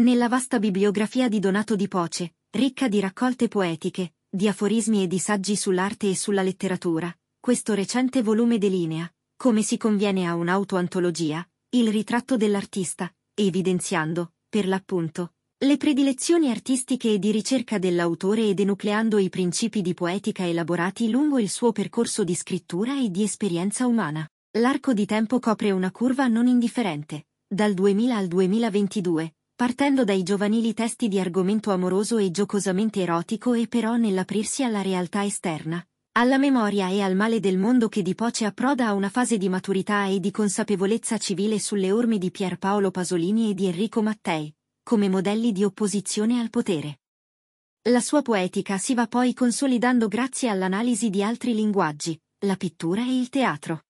Nella vasta bibliografia di Donato di Poce, ricca di raccolte poetiche, di aforismi e di saggi sull'arte e sulla letteratura, questo recente volume delinea, come si conviene a un'autoantologia, il ritratto dell'artista, evidenziando, per l'appunto, le predilezioni artistiche e di ricerca dell'autore e denucleando i principi di poetica elaborati lungo il suo percorso di scrittura e di esperienza umana. L'arco di tempo copre una curva non indifferente, dal 2000 al 2022, partendo dai giovanili testi di argomento amoroso e giocosamente erotico e però nell'aprirsi alla realtà esterna, alla memoria e al male del mondo che di Poce approda a una fase di maturità e di consapevolezza civile sulle orme di Pierpaolo Pasolini e di Enrico Mattei, come modelli di opposizione al potere. La sua poetica si va poi consolidando grazie all'analisi di altri linguaggi, la pittura e il teatro.